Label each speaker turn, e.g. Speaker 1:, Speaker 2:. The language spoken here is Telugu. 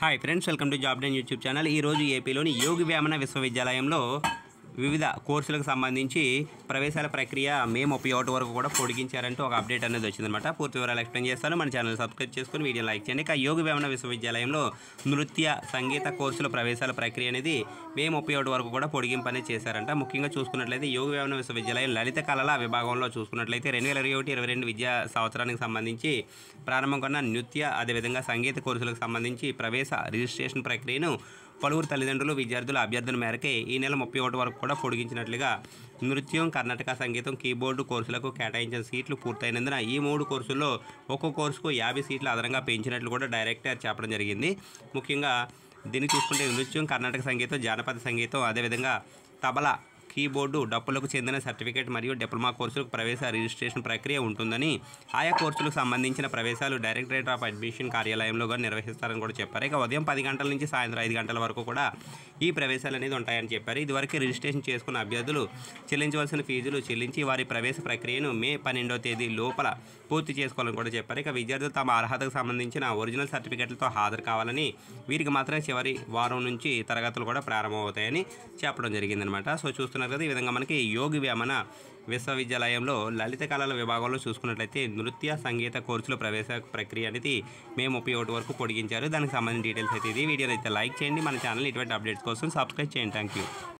Speaker 1: hi friends welcome to Job Den YouTube channel ఈరోజు ఏపీలోని యోగి వ్యామన విశ్వవిద్యాలయంలో వివిధ కోర్సులకు సంబంధించి ప్రవేశాల ప్రక్రియ మేము ముప్పై ఒకటి వరకు కూడా పొడిగించారంటూ ఒక అప్డేట్ అనేది వచ్చిందనమాట పూర్తి వివరాలు ఎక్స్ప్లెయిన్ చేస్తాను మన ఛానల్ సబ్స్క్రైబ్ చేసుకుని వీడియో లైక్ చేయండి ఇక యోగి వివరణ విశ్వవిద్యాలయంలో నృత్య సంగీత కోర్సుల ప్రవేశాల ప్రక్రియ అనేది మే ముప్పై ఒకటి వరకు కూడా పొడిగింపు అనేది చేశారంట ముఖ్యంగా చూసుకున్నట్లయితే యోగి వేమన విశ్వవిద్యాలయం లలిత కళల విభాగంలో చూసుకున్నట్లయితే రెండు వేల ఇరవై ఒకటి ఇరవై రెండు విద్యా సంవత్సరానికి సంబంధించి ప్రారంభం కన్నా నృత్య అదేవిధంగా సంగీత కోర్సులకు సంబంధించి ప్రవేశ రిజిస్ట్రేషన్ ప్రక్రియను పలువురు తల్లిదండ్రులు విద్యార్థుల అభ్యర్థన మేరకే ఈ నెల ముప్పై ఒకటి వరకు కూడా పొడిగించినట్లుగా నృత్యం కర్ణాటక సంగీతం కీబోర్డు కోర్సులకు కేటాయించిన సీట్లు పూర్తయినందున ఈ మూడు కోర్సుల్లో ఒక్కో కోర్సుకు యాభై సీట్లు అదనంగా పెంచినట్లు కూడా డైరెక్టర్ చెప్పడం జరిగింది ముఖ్యంగా దీన్ని చూసుకుంటే నృత్యం కర్ణాటక సంగీతం జానపద సంగీతం అదేవిధంగా తబలా కీబోర్డు డప్పులకు చెందిన సర్టిఫికేట్ మరియు డిప్లొమా కోర్సులకు ప్రవేశ రిజిస్ట్రేషన్ ప్రక్రియ ఉంటుందని ఆయా కోర్సులకు సంబంధించిన ప్రవేశాలు డైరెక్టరేట్ ఆఫ్ అడ్మిషన్ కార్యాలయంలో కూడా నిర్వహిస్తారని కూడా చెప్పారు ఇక ఉదయం పది గంటల నుంచి సాయంత్రం ఐదు గంటల వరకు కూడా ఈ ప్రవేశాలు అనేది ఉంటాయని చెప్పారు ఇదివరకు రిజిస్ట్రేషన్ చేసుకున్న అభ్యర్థులు చెల్లించవలసిన ఫీజులు చెల్లించి వారి ప్రవేశ ప్రక్రియను మే పన్నెండో తేదీ లోపల పూర్తి చేసుకోవాలని కూడా చెప్పారు ఇక విద్యార్థులు తమ అర్హతకు సంబంధించిన ఒరిజినల్ సర్టిఫికేట్లతో హాజరు కావాలని వీరికి మాత్రమే చివరి వారం నుంచి తరగతులు కూడా ప్రారంభమవుతాయని చెప్పడం జరిగిందనమాట సో చూస్తున్నారు చూస్తున్నారు కదా ఈ విధంగా మనకి యోగి వ్యామన విశ్వవిద్యాలయంలో లలిత కళల విభాగంలో చూసుకున్నట్లయితే నృత్య సంగీత కోర్సులో ప్రవేశ ప్రక్రియ అనేది మే ముప్పై ఒకటి వరకు పొడిగించారు దానికి సంబంధించిన డీటెయిల్స్ అయితే ఇది వీడియోని అయితే లైక్ చేయండి మన ఛానల్ ఇటువంటి అప్డేట్స్ కోసం సబ్స్క్రైబ్ చేయండి థ్యాంక్ యూ